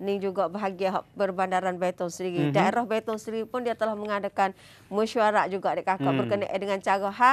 ni juga bahagia berbandaran Beton Seri. Mm-hmm. Daerah Beton Seri pun dia telah mengadakan mesyuarat juga dekat kakak mm. berkenaan dengan cara ha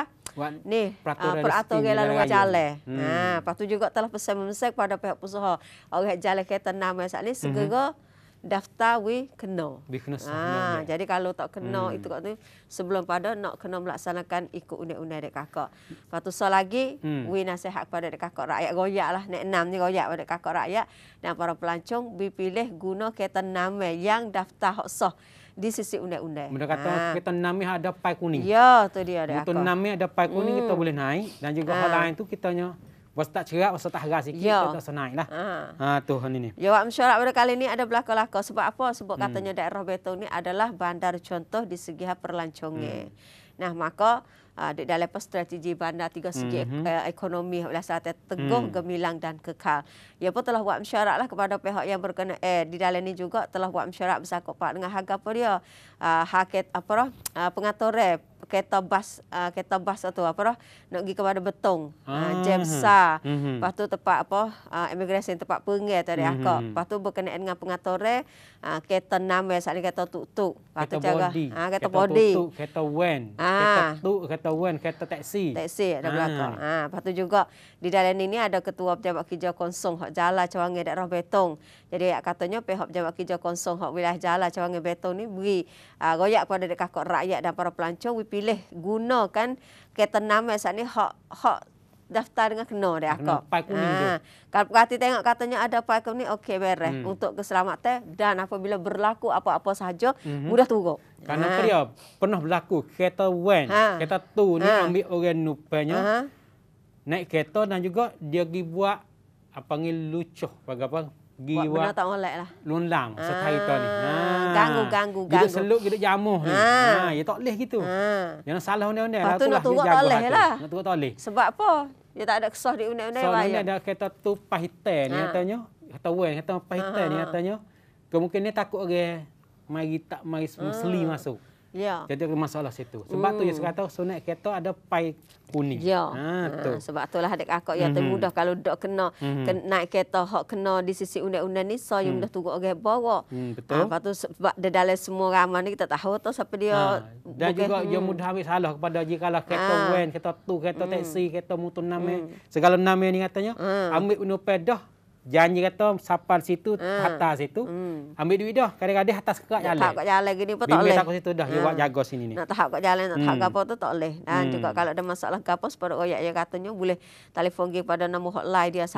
ni peraturan uh, lalu jale. Hmm. Ha, lepas tu juga telah pesan memesan kepada pihak pusaha. Orang jale kereta nama saat ni mhm. segera mm-hmm daftar we kena. We kena sah. Ha, ah, ya, kena. Ya. jadi kalau tak kena hmm. itu kat sebelum pada nak kena melaksanakan ikut undang-undang dek kakak. Patu so lagi hmm. we nasihat kepada dek kakak rakyat goyak lah nek enam ni goyak pada kakak rakyat dan para pelancong bi pilih guna kereta nama eh yang daftar hak sah di sisi undang-undang. Mereka kata ha. Ah. kita nama ada pai kuning. Ya, tu dia ada. Kita nama ada pai kuning hmm. kita boleh naik dan juga ha. hal ah. lain tu kita nya Was tak cerak, was tak harga sikit, Yo. Ya. tak senang lah. Ha. ha tu, ni ni. Ya, pada kali ini ada belakang laku Sebab apa? Sebab hmm. katanya daerah Betong ini adalah bandar contoh di segi perlancongnya. Hmm. Nah, maka uh, dalam strategi bandar tiga segi mm-hmm. ek- mhm. eh, ekonomi berdasarkan teguh, mm. gemilang dan kekal. Ia pun telah buat mesyuaratlah kepada pihak yang berkenaan eh, di dalam ini juga telah buat mesyuarat bersangkut pak dengan harga apa dia? Uh, ah, haket apa roh? Uh, pengatur eh, kereta bas uh, kereta bas atau apa roh nak pergi kepada betong ah. uh, jam sa mm-hmm. lepas tu tempat apa uh, yang tempat pengel tadi mm-hmm. akak lepas tu berkenaan dengan pengatur uh, kereta nam ya sekali kereta tuk tuk lepas kereta tu jaga body. kereta, tuk-tuk. kereta van ah. kereta tuk pengetahuan kereta taksi. Taksi ada ha. belakang. Ha, lepas tu juga di dalam ini ada ketua pejabat kerja konsong hak Jala Cawang daerah Betong. Jadi katanya pihak pejabat kerja konsong hak wilayah Jala Cawang Betong ni beri uh, royak kepada dekat rakyat dan para pelancong we pilih gunakan kereta nama saat ni hak hak daftar dengan kena dia aku. Ah, kena pai kuning ha. tu. Kalau perhati tengok katanya ada pai kuning ni okey beres hmm. untuk keselamatan dan apabila berlaku apa-apa sahaja hmm. mudah turun. Karena ha. Ah. dia pernah berlaku kereta van, ha. kereta tu ni ambil orang nupanya. Ha. Naik kereta dan juga dia pergi buat apa panggil lucuh apa apa gi wak benda tak molek lah lunlang ha. Ah, setai tu ni ha. Ah. ganggu ganggu kita ganggu seluk kita jamuh ha. ni ah. ah, ya tak leh gitu ha. yang salah ni ni lah tu nak tunggu tak leh lah nak tunggu tak leh sebab apa dia tak ada kesah di unai-unai so, ni ada kereta tu pahitan ha. ni katanya kata wen kata pahitan ha. ni katanya kemungkinan takut orang mari tak mari seli ha. masuk Ya, Jadi ada masalah situ. Sebab mm. tu yang hmm. saya kata sunat kereta ada pai kuning. Ya. Yeah. Ha, tu. Uh, sebab itulah adik akak yang mm-hmm. termudah kalau dok kena, mm-hmm. kena naik kereta hak kena di sisi undang-undang ni saya mm. dah tunggu orang okay, bawa. Mm, betul. Ha, lepas sebab dia dalam semua ramai ni kita tahu tu siapa dia. Ha. Dan mungkin, juga dia mm. mudah ambil salah kepada jika lah kereta ha. wen, kereta tu, kereta mm. teksi, kereta motor nama. Eh. Mm. Segala nama eh ni katanya. Mm. Ambil undang-undang Janji kata sapal situ, hmm. atas situ. Hmm. Ambil duit dah. Kadang-kadang atas kat jalan. Tak kat jalan gini pun tak boleh. Bimbing situ dah. Hmm. Dia buat ah. jaga sini ni. Nak tahap kat jalan, nak tahap hmm. apa tu tak boleh. Dan hmm. juga kalau ada masalah apa, separuh oyak ya, katanya boleh telefon pergi pada nombor hotline dia 1584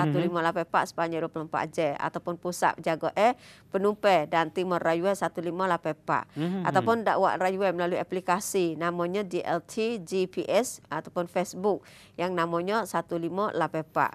hmm. sepanjang 24 je. Ataupun pusat jaga eh, penumpe dan timur rayuan 1584. Hmm, hmm. Ataupun hmm. dakwa rayuan melalui aplikasi namanya DLT GPS ataupun Facebook yang namanya 1584.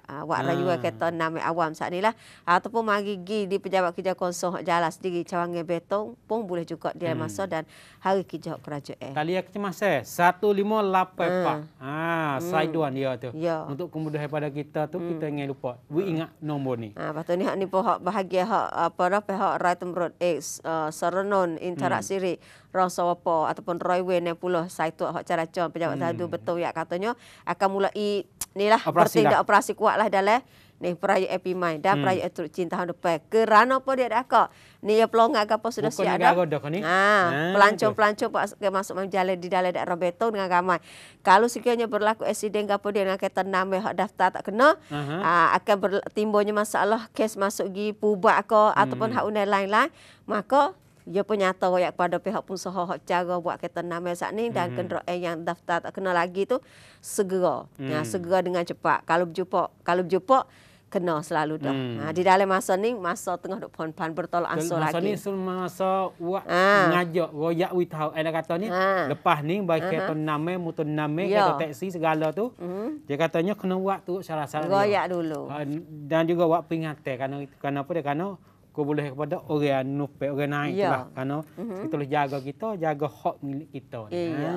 Ah, wak hmm. rayuan kata nama awam saat ini lah ataupun mari pergi di pejabat kerja konsol hak jalan sendiri cawang betong pun boleh juga dia hmm. masa dan hari kerja hak kerajaan talia kecemasan 1584 ah. ah, hmm. pak hmm. side one dia tu ya. untuk kemudahan pada kita tu hmm. kita jangan lupa we ah. ingat nombor ni ha patut ni hak ni pun hak bahagia hak apa dah pihak right road x uh, serenon interaksi hmm. rasa apa ataupun roiway yang pula site tu cara-cara pejabat hmm. satu betul ya katanya akan mulai ni lah, lah bertindak operasi kuat lah dah leh. ni perayaan Happy Mind dan hmm. perayaan Teruk Cinta tahun depan. Kerana apa dia dah kak? Ni yang pelongak ke apa sudah siap dah. Ha, ah, pelancong-pelancong buat ke masuk jalan di dalam daerah Beto dengan ramai. Kalau sekiranya berlaku accident ke apa dia nak kereta nama hak daftar tak kena, uh-huh. ah, akan bertimbunnya masalah kes masuk gi pubak ke ataupun hmm. hak undang lain-lain, maka dia pun nyata ya kepada pihak pun soho hak cara buat kereta nama yang saat ni dan hmm. kenderaan eh, yang daftar tak kena lagi itu segera. Hmm. Ya, mhm. segera dengan cepat. Kalau berjumpa, kalau berjumpa kena selalu dah. Mhm. Ha, di dalam masa ni masa tengah duk pon-pon bertolak ansur lagi. Masa ni semua masa buat ha. mengajak royak we tahu. Ada eh, kata ni ha. lepas ni bagi uh kereta enam eh, motor enam ya. kereta teksi segala tu. Hmm. Dia katanya kena buat tu salah-salah. Royak dulu. Ha, dan juga buat peringatan kerana kenapa dia kerana kau boleh kepada orang nupe orang naik ya. itulah kerana mm -hmm. kita boleh jaga kita jaga hak milik kita eh, eh. ya. Ya.